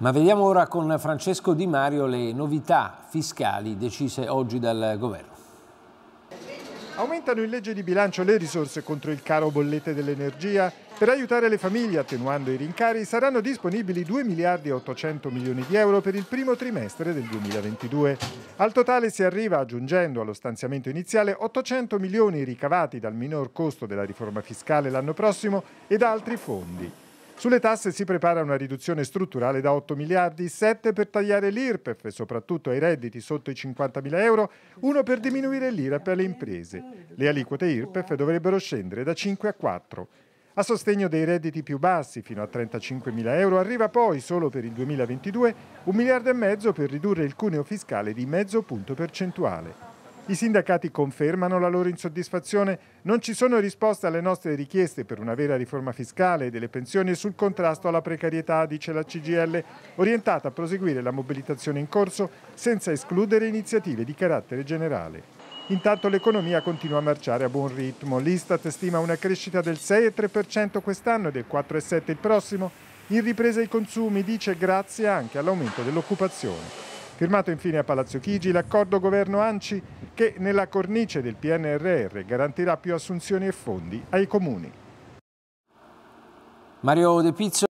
Ma vediamo ora con Francesco Di Mario le novità fiscali decise oggi dal governo. Aumentano in legge di bilancio le risorse contro il caro bollette dell'energia. Per aiutare le famiglie attenuando i rincari saranno disponibili 2 miliardi e 800 milioni di euro per il primo trimestre del 2022. Al totale si arriva, aggiungendo allo stanziamento iniziale, 800 milioni ricavati dal minor costo della riforma fiscale l'anno prossimo e da altri fondi. Sulle tasse si prepara una riduzione strutturale da 8 miliardi, 7 per tagliare l'IRPEF, soprattutto ai redditi sotto i 50 mila euro, 1 per diminuire l'IRA per le imprese. Le aliquote IRPEF dovrebbero scendere da 5 a 4. A sostegno dei redditi più bassi, fino a 35 mila euro, arriva poi, solo per il 2022, un miliardo e mezzo per ridurre il cuneo fiscale di mezzo punto percentuale. I sindacati confermano la loro insoddisfazione, non ci sono risposte alle nostre richieste per una vera riforma fiscale e delle pensioni e sul contrasto alla precarietà, dice la CGL, orientata a proseguire la mobilitazione in corso senza escludere iniziative di carattere generale. Intanto l'economia continua a marciare a buon ritmo. L'Istat stima una crescita del 6,3% quest'anno e del 4,7% il prossimo. In ripresa i consumi dice grazie anche all'aumento dell'occupazione. Firmato infine a Palazzo Chigi l'accordo governo ANCI che nella cornice del PNRR garantirà più assunzioni e fondi ai comuni. Mario De Pizzo